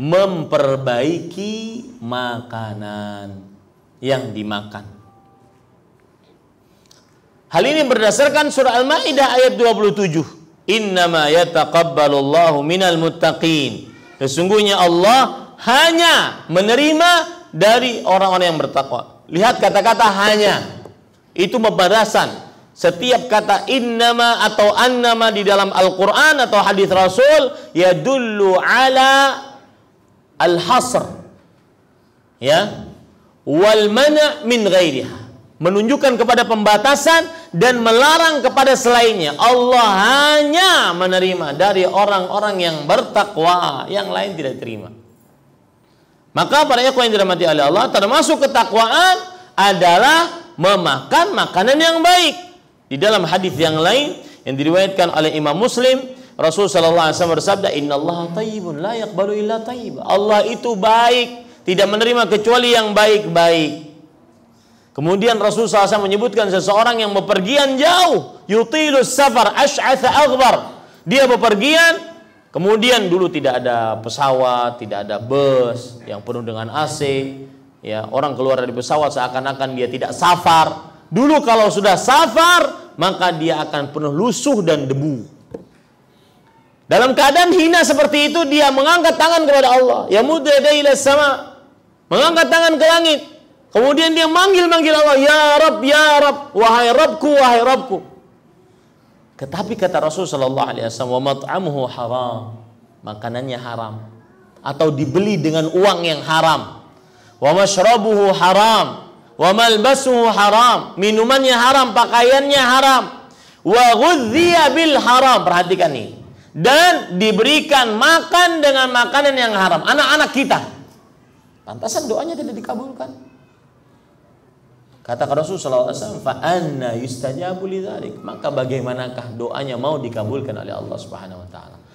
memperbaiki makanan yang dimakan. Hal ini berdasarkan surah Al-Maidah ayat 27. Innama yataqabbalullahu minal muttaqin. Sesungguhnya Allah hanya menerima dari orang-orang yang bertakwa. Lihat kata-kata hanya. Itu pembatasan. Setiap kata innama atau annama di dalam Al-Quran atau hadis Rasul ya dulu ala al-hasr ya wal mana min ghairiha menunjukkan kepada pembatasan dan melarang kepada selainnya Allah hanya menerima dari orang-orang yang bertakwa yang lain tidak terima maka para ikhwan yang dirahmati oleh Allah termasuk ketakwaan adalah memakan makanan yang baik di dalam hadis yang lain yang diriwayatkan oleh Imam Muslim Rasul sallallahu alaihi wasallam bersabda, "Innallaha thayyibun la yaqbalu illa thayyiba." Allah itu baik, tidak menerima kecuali yang baik-baik. Kemudian Rasul SAW menyebutkan seseorang yang bepergian jauh, yutilus safar ash'atha aghbar. Dia bepergian, kemudian dulu tidak ada pesawat, tidak ada bus yang penuh dengan AC. Ya, orang keluar dari pesawat seakan-akan dia tidak safar. Dulu kalau sudah safar, maka dia akan penuh lusuh dan debu. Dalam keadaan hina seperti itu dia mengangkat tangan kepada Allah. Ya dia sama. Mengangkat tangan ke langit. Kemudian dia manggil-manggil Allah, "Ya Rabb, ya Rabb, wahai Rabbku, wahai Rabbku." Tetapi kata Rasulullah sallallahu alaihi wasallam, "Mat'amuhu haram." Makanannya haram atau dibeli dengan uang yang haram. Wa mashrabuhu haram, wa haram, minumannya haram, pakaiannya haram. Wa ghudhiya bil haram. Perhatikan nih dan diberikan makan dengan makanan yang haram anak-anak kita pantasan doanya tidak dikabulkan kata Rasulullah SAW fa'anna yustajabu maka bagaimanakah doanya mau dikabulkan oleh Allah Subhanahu Wa Taala